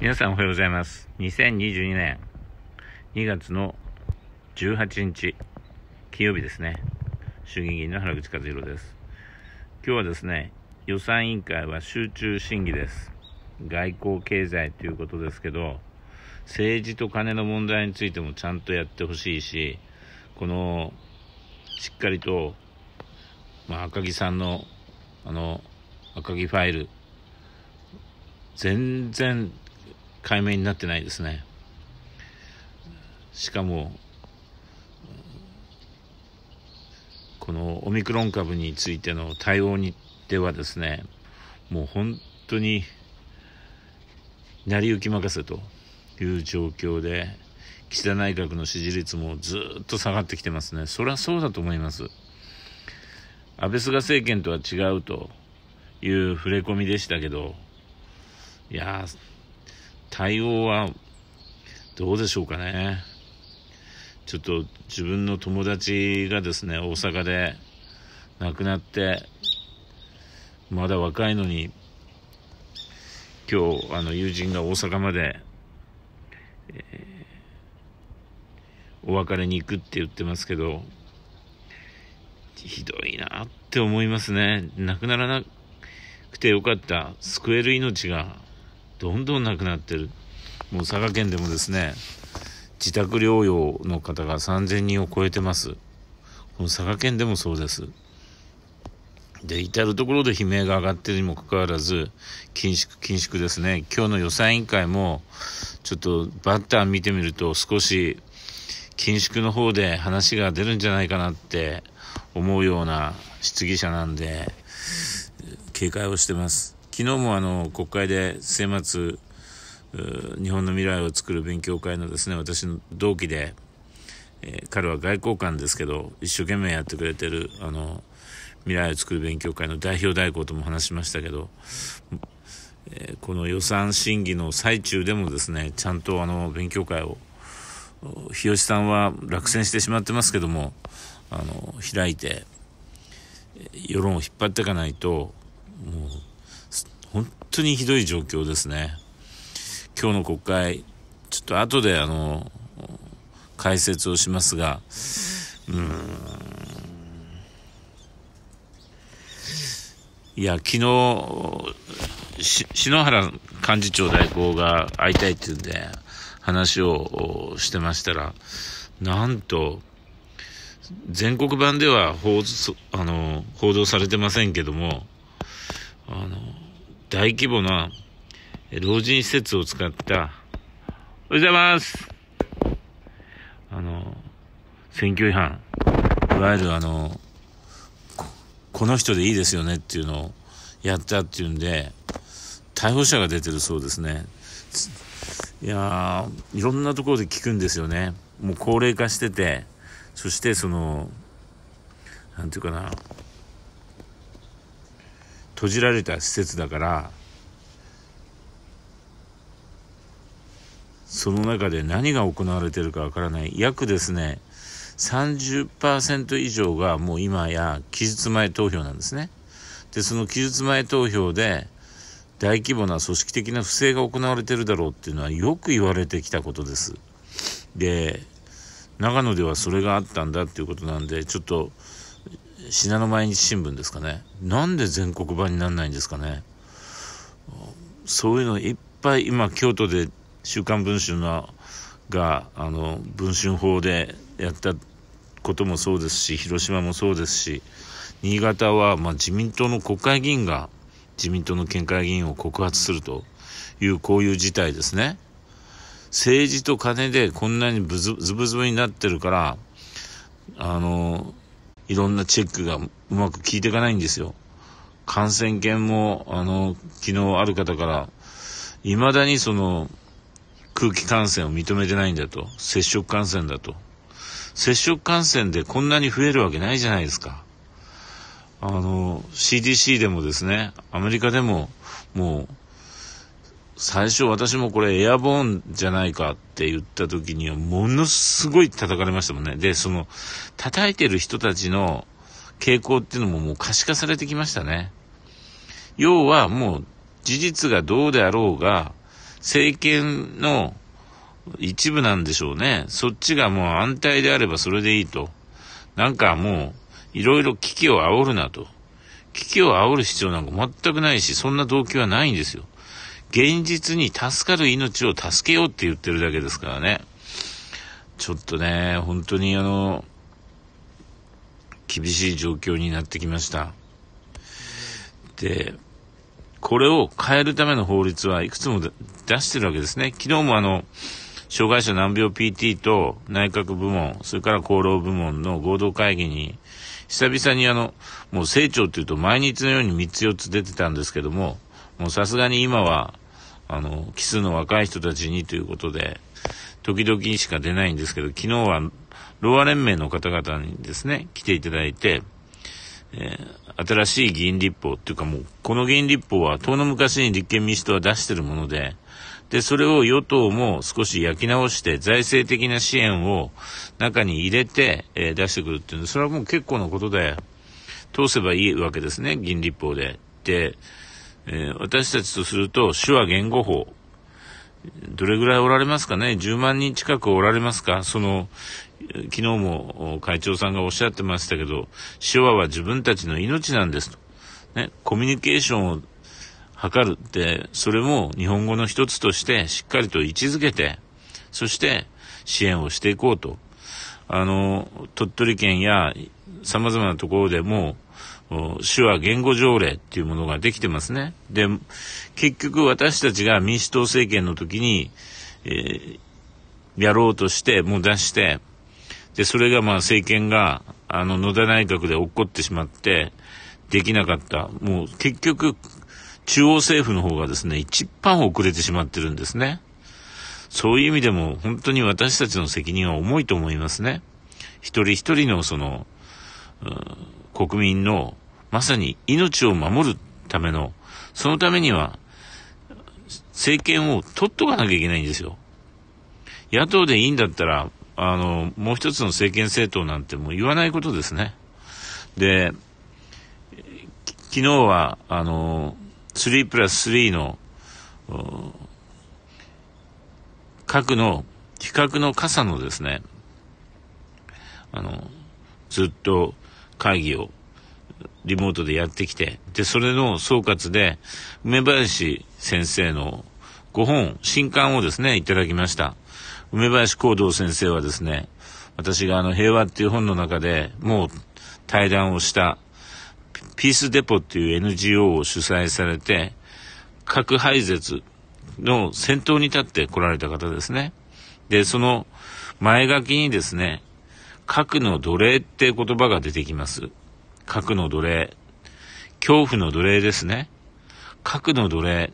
皆さんおはようございます。2022年2月の18日、金曜日ですね。衆議院議員の原口和弘です。今日はですね、予算委員会は集中審議です。外交経済ということですけど、政治と金の問題についてもちゃんとやってほしいし、この、しっかりと、まあ、赤木さんの、あの、赤木ファイル、全然解明になってないですねしかもこのオミクロン株についての対応にではですねもう本当に成り行き任せという状況で岸田内閣の支持率もずっと下がってきてますねそれはそうだと思います安倍菅政権とは違うという触れ込みでしたけどいやー対応はどうでしょうかね。ちょっと自分の友達がですね、大阪で亡くなって、まだ若いのに、今日、あの、友人が大阪まで、えー、お別れに行くって言ってますけど、ひどいなって思いますね。亡くならなくてよかった、救える命が、どんどんなくなってる。もう佐賀県でもですね、自宅療養の方が3000人を超えてます。この佐賀県でもそうです。で、至る所で悲鳴が上がってるにもかかわらず、緊縮、緊縮ですね。今日の予算委員会も、ちょっとバッター見てみると少し、緊縮の方で話が出るんじゃないかなって思うような質疑者なんで、警戒をしてます。昨日もあの国会で末松日本の未来を作る勉強会のですね私の同期で、えー、彼は外交官ですけど一生懸命やってくれてるあの未来を作る勉強会の代表代行とも話しましたけど、えー、この予算審議の最中でもですねちゃんとあの勉強会を日吉さんは落選してしまってますけどもあの開いて世論を引っ張っていかないともう本当にひどい状況ですね。今日の国会、ちょっと後であの、解説をしますが、うん。いや、昨日、篠原幹事長代行が会いたいって言うんで、話をしてましたら、なんと、全国版では報あの報道されてませんけども、あの、大規模な老人施設を使った、おはようございますあの、選挙違反、いわゆるあの、この人でいいですよねっていうのをやったっていうんで、逮捕者が出てるそうですね。いやいろんなところで聞くんですよね。もう高齢化してて、そしてその、なんていうかな、閉じられた施設だからその中で何が行われてるかわからない約ですね30%以上がもう今や期日前投票なんですね。でその期日前投票で大規模な組織的な不正が行われてるだろうっていうのはよく言われてきたことです。で長野ではそれがあったんだっていうことなんでちょっと信濃毎日新聞ですかね。なんで全国版にならないんですかね。そういうのいっぱい今京都で週刊文春が」があの文春法でやったこともそうですし広島もそうですし新潟はまあ自民党の国会議員が自民党の県会議員を告発するというこういう事態ですね政治と金でこんなにブズブズになってるからあのいろんなチェックがうまく効いていかないんですよ。感染研も、あの、昨日ある方から、未だにその、空気感染を認めてないんだと。接触感染だと。接触感染でこんなに増えるわけないじゃないですか。あの、CDC でもですね、アメリカでも、もう、最初私もこれエアボーンじゃないかって言った時にはものすごい叩かれましたもんね。で、その叩いてる人たちの傾向っていうのももう可視化されてきましたね。要はもう事実がどうであろうが政権の一部なんでしょうね。そっちがもう安泰であればそれでいいと。なんかもう、いろいろ危機を煽るなと。危機を煽る必要なんか全くないし、そんな動機はないんですよ。現実に助かる命を助けようって言ってるだけですからね。ちょっとね、本当にあの、厳しい状況になってきました。で、これを変えるための法律はいくつも出してるわけですね。昨日もあの、障害者難病 PT と内閣部門、それから厚労部門の合同会議に、久々にあの、もう成長っていうと毎日のように3つ4つ出てたんですけども、もうさすがに今はあの、奇数の若い人たちにということで、時々しか出ないんですけど、昨日は、ロア連盟の方々にですね、来ていただいて、えー、新しい議員立法っていうかもう、この議員立法は、遠の昔に立憲民主党は出してるもので、で、それを与党も少し焼き直して、財政的な支援を中に入れて、えー、出してくるっていうのそれはもう結構のことで、通せばいいわけですね、議員立法で。で、えー、私たちとすると、手話言語法、どれぐらいおられますかね ?10 万人近くおられますかその、昨日も会長さんがおっしゃってましたけど、手話は自分たちの命なんですと。ね、コミュニケーションを図るって、それも日本語の一つとしてしっかりと位置づけて、そして支援をしていこうと。あの、鳥取県や様々なところでも手話言語条例っていうものができてますね。で、結局私たちが民主党政権の時に、えー、やろうとして、もう出して、で、それがまあ政権が、あの、野田内閣で起こってしまって、できなかった。もう結局、中央政府の方がですね、一番遅れてしまってるんですね。そういう意味でも、本当に私たちの責任は重いと思いますね。一人一人のその、うん、国民のまさに命を守るための、そのためには、政権を取っとかなきゃいけないんですよ。野党でいいんだったら、あの、もう一つの政権政党なんてもう言わないことですね。で、昨日は、あの、3プラス3の、核の、比較の傘のですね、あの、ずっと会議をリモートでやってきて、で、それの総括で、梅林先生のご本、新刊をですね、いただきました。梅林幸道先生はですね、私があの、平和っていう本の中でもう対談をした、ピースデポっていう NGO を主催されて、核廃絶の先頭に立って来られた方ですね。で、その前書きにですね、核の奴隷って言葉が出てきます。核の奴隷。恐怖の奴隷ですね。核の奴隷。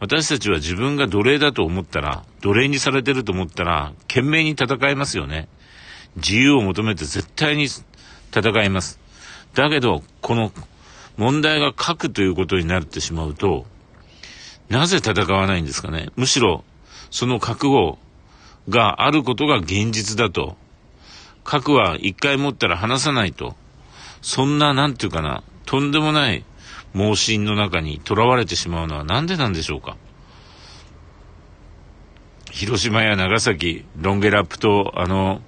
私たちは自分が奴隷だと思ったら、奴隷にされてると思ったら、懸命に戦いますよね。自由を求めて絶対に戦います。だけど、この問題が核ということになってしまうと、なぜ戦わないんですかね。むしろ、その覚悟があることが現実だと。核は一回持ったら離さないと。そんな、なんていうかな、とんでもない盲信の中に囚われてしまうのはなんでなんでしょうか。広島や長崎、ロンゲラップと、あの、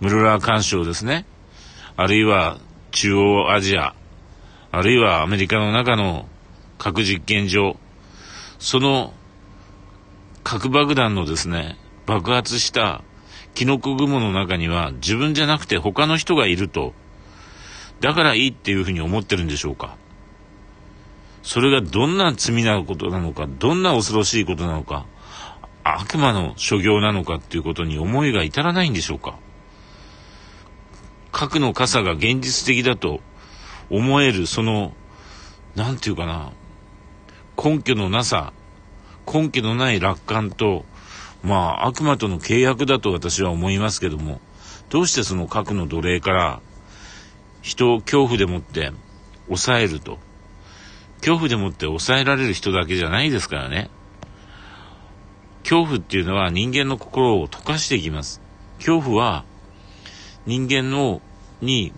ムルラー干渉ですね。あるいは中央アジア、あるいはアメリカの中の核実験場、その核爆弾のですね、爆発したキノコ雲の中には自分じゃなくて他の人がいるとだからいいっていうふうに思ってるんでしょうかそれがどんな罪なことなのか、どんな恐ろしいことなのか、悪魔の所業なのかっていうことに思いが至らないんでしょうか核の傘が現実的だと思える、その、なんていうかな、根拠のなさ、根拠のない楽観と、まあ、悪魔との契約だと私は思いますけども、どうしてその核の奴隷から人を恐怖でもって抑えると。恐怖でもって抑えられる人だけじゃないですからね。恐怖っていうのは人間の心を溶かしていきます。恐怖は人間のに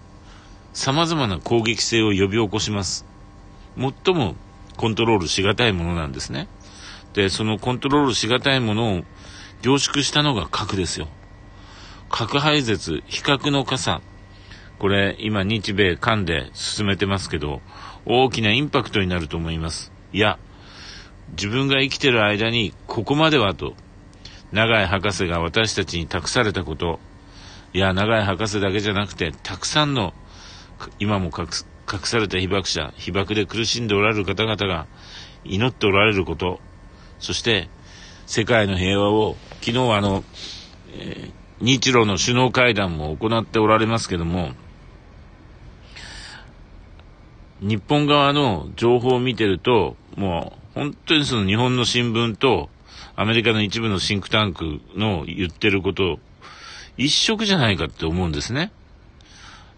様々な攻撃性を呼び起こします。最もコントロールしがたいものなんですね。で、そのコントロールしがたいものを凝縮したのが核ですよ。核廃絶、比較の傘、これ今日米韓で進めてますけど、大きなインパクトになると思います。いや、自分が生きてる間にここまではと、長井博士が私たちに託されたこと、いや、長井博士だけじゃなくて、たくさんの、今も隠された被爆者、被爆で苦しんでおられる方々が祈っておられること、そして、世界の平和を、昨日はあの、えー、日露の首脳会談も行っておられますけども、日本側の情報を見てると、もう本当にその日本の新聞とアメリカの一部のシンクタンクの言ってること一色じゃないかって思うんですね。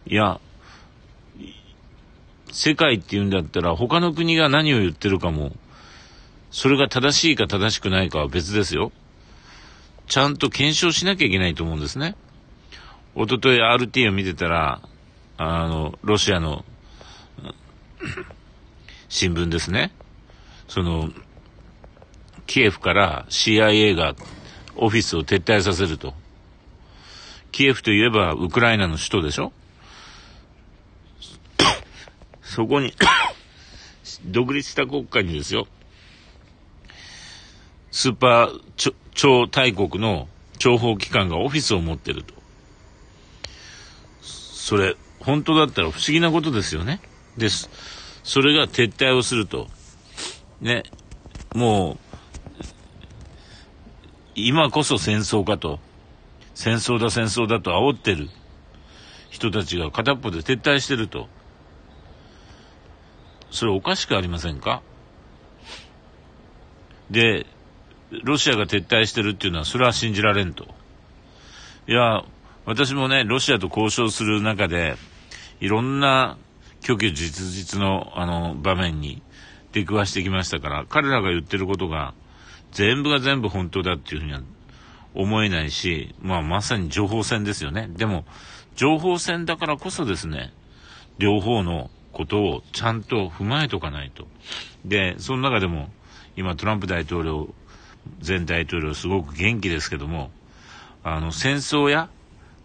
いや、世界って言うんだったら他の国が何を言ってるかも、それが正しいか正しくないかは別ですよ。ちゃんと検証しなきゃいけないと思うんですね。おととい RT を見てたら、あの、ロシアの新聞ですね。その、キエフから CIA がオフィスを撤退させると。キエフといえばウクライナの首都でしょそこに 独立した国家にですよ、スーパー超大国の諜報機関がオフィスを持ってると。それ、本当だったら不思議なことですよね。です。それが撤退をすると。ね。もう、今こそ戦争かと。戦争だ戦争だと煽ってる人たちが片っぽで撤退してると。それおかしくありませんかで、ロシアが撤退してるっていうのはそれは信じられんと。いや、私もね、ロシアと交渉する中で、いろんな虚々実実の、あの、場面に出くわしてきましたから、彼らが言ってることが、全部が全部本当だっていうふうには思えないし、まあ、まさに情報戦ですよね。でも、情報戦だからこそですね、両方のことをちゃんと踏まえとかないと。で、その中でも、今トランプ大統領、前大統領すごく元気ですけども、あの、戦争や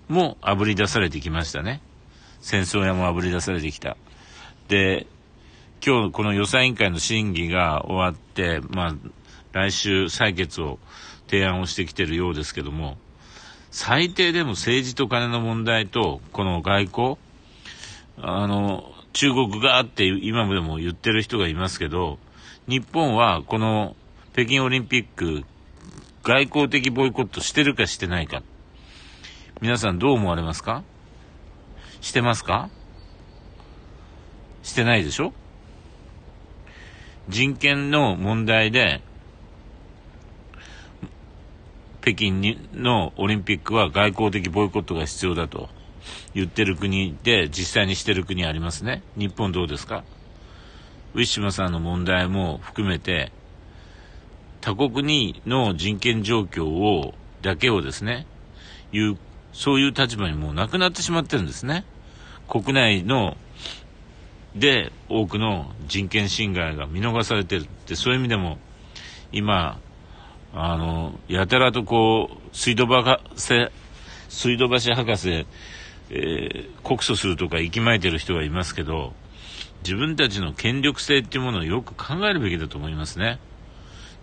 もあぶり出されてきましたね。戦争屋もあぶり出されてきた。で、、今日この予算委員会の審議が終わって、まあ、来週採決を提案をしてきてるようですけども、最低でも政治と金の問題と、この外交、あの、中国があって今でも言ってる人がいますけど、日本はこの北京オリンピック、外交的ボイコットしてるかしてないか。皆さんどう思われますかしてますかしてないでしょ人権の問題で、北京にのオリンピックは外交的ボイコットが必要だと言ってる国で実際にしてる国ありますね。日本どうですかウィシュマさんの問題も含めて、他国にの人権状況を、だけをですね、いう、そういう立場にもうなくなってしまってるんですね。国内ので多くの人権侵害が見逃されてるってそういう意味でも今あのやたらとこう水道橋水道橋博士、えー、告訴するとか息巻いてる人がいますけど自分たちの権力性っていうものをよく考えるべきだと思いますね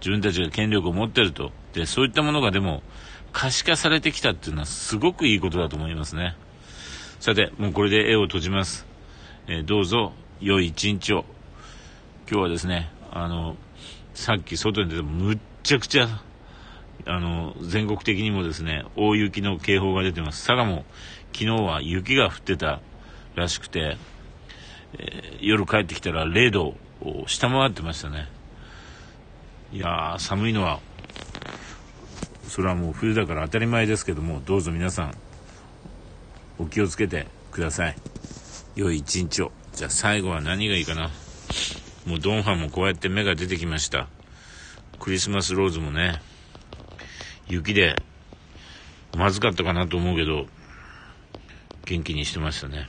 自分たちが権力を持ってるとでそういったものがでも可視化されてきたっていうのはすごくいいことだと思いますねさてもうこれで絵を閉じますえどうぞ良い一日を。今日はですね、あの、さっき外に出てもむっちゃくちゃ、あの、全国的にもですね、大雪の警報が出てます。佐賀も昨日は雪が降ってたらしくて、えー、夜帰ってきたら0度を下回ってましたね。いやー、寒いのは、それはもう冬だから当たり前ですけども、どうぞ皆さん、お気をつけてください。良い一日を。じゃあ最後は何がいいかな。もうドンファンもこうやって芽が出てきました。クリスマスローズもね、雪で、まずかったかなと思うけど、元気にしてましたね。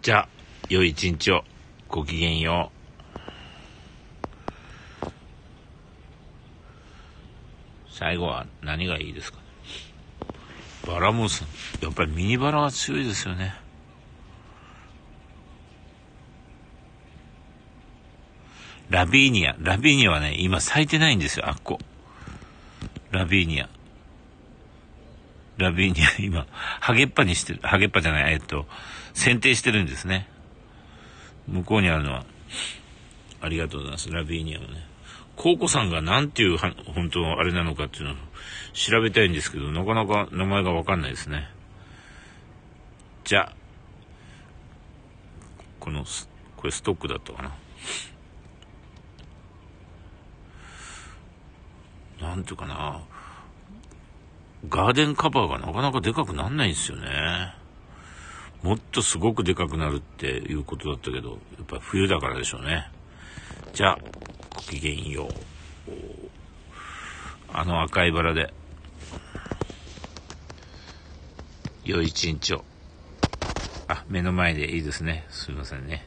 じゃあ、良い一日を。ごきげんよう。最後は何がいいですかバラもやっぱりミニバラが強いですよね。ラビーニア。ラビーニアはね、今咲いてないんですよ、あっこ。ラビーニア。ラビーニア、今、ハゲっぱにしてる、ハゲっぱじゃない、えっと、剪定してるんですね。向こうにあるのは、ありがとうございます、ラビーニアもね。コウコさんが何ていう、本当あれなのかっていうのを調べたいんですけど、なかなか名前がわかんないですね。じゃあ、この、これストックだったかな。なんていうかな、ガーデンカバーがなかなかでかくなんないんですよね。もっとすごくでかくなるっていうことだったけど、やっぱ冬だからでしょうね。じゃあ、ごきげんよう。あの赤いバラで、良い一日を。あ、目の前でいいですね。すいませんね。